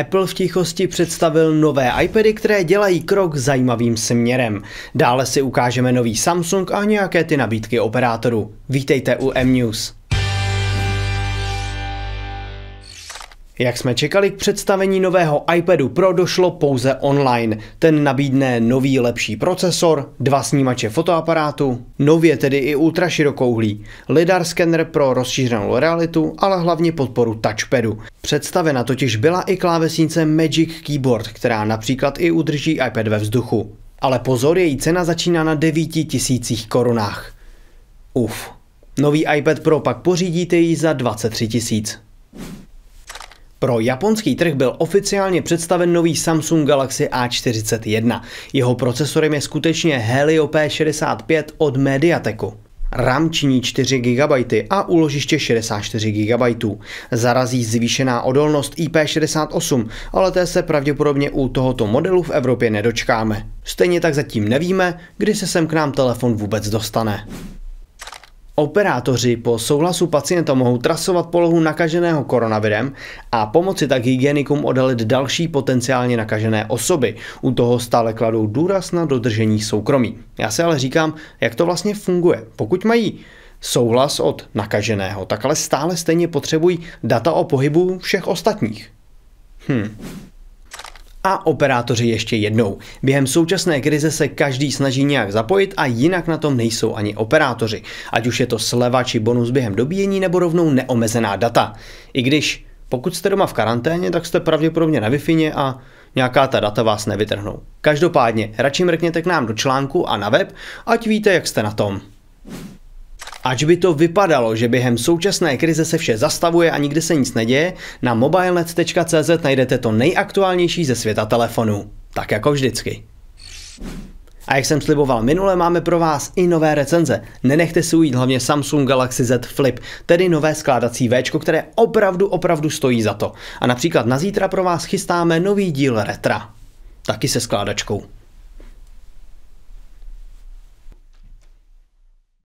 Apple v tichosti představil nové iPady, které dělají krok zajímavým směrem. Dále si ukážeme nový Samsung a nějaké ty nabídky operátorů. Vítejte u M-News. Jak jsme čekali, k představení nového iPadu Pro došlo pouze online. Ten nabídne nový lepší procesor, dva snímače fotoaparátu, nově tedy i ultraširokouhlý, lidar skener pro rozšířenou realitu, ale hlavně podporu touchpadu. Představena totiž byla i klávesnice Magic Keyboard, která například i udrží iPad ve vzduchu. Ale pozor, její cena začíná na 9000 korunách. Uf. Nový iPad Pro pak pořídíte ji za 23 tisíc. Pro japonský trh byl oficiálně představen nový Samsung Galaxy A41. Jeho procesorem je skutečně Helio P65 od Mediateku. RAM činí 4 GB a úložiště 64 GB. Zarazí zvýšená odolnost IP68, ale té se pravděpodobně u tohoto modelu v Evropě nedočkáme. Stejně tak zatím nevíme, kdy se sem k nám telefon vůbec dostane. Operátoři po souhlasu pacienta mohou trasovat polohu nakaženého koronavirem a pomoci tak hygienikům odhalit další potenciálně nakažené osoby. U toho stále kladou důraz na dodržení soukromí. Já se ale říkám, jak to vlastně funguje. Pokud mají souhlas od nakaženého, tak ale stále stejně potřebují data o pohybu všech ostatních. Hmm. A operátoři ještě jednou. Během současné krize se každý snaží nějak zapojit a jinak na tom nejsou ani operátoři. Ať už je to sleva či bonus během dobíjení nebo rovnou neomezená data. I když pokud jste doma v karanténě, tak jste pravděpodobně na wi a nějaká ta data vás nevytrhnou. Každopádně radši mrkněte k nám do článku a na web, ať víte, jak jste na tom. Ač by to vypadalo, že během současné krize se vše zastavuje a nikde se nic neděje, na mobilenet.cz najdete to nejaktuálnější ze světa telefonů. Tak jako vždycky. A jak jsem sliboval minule, máme pro vás i nové recenze. Nenechte si ujít hlavně Samsung Galaxy Z Flip, tedy nové skládací V, které opravdu, opravdu stojí za to. A například na zítra pro vás chystáme nový díl Retra. Taky se skládačkou.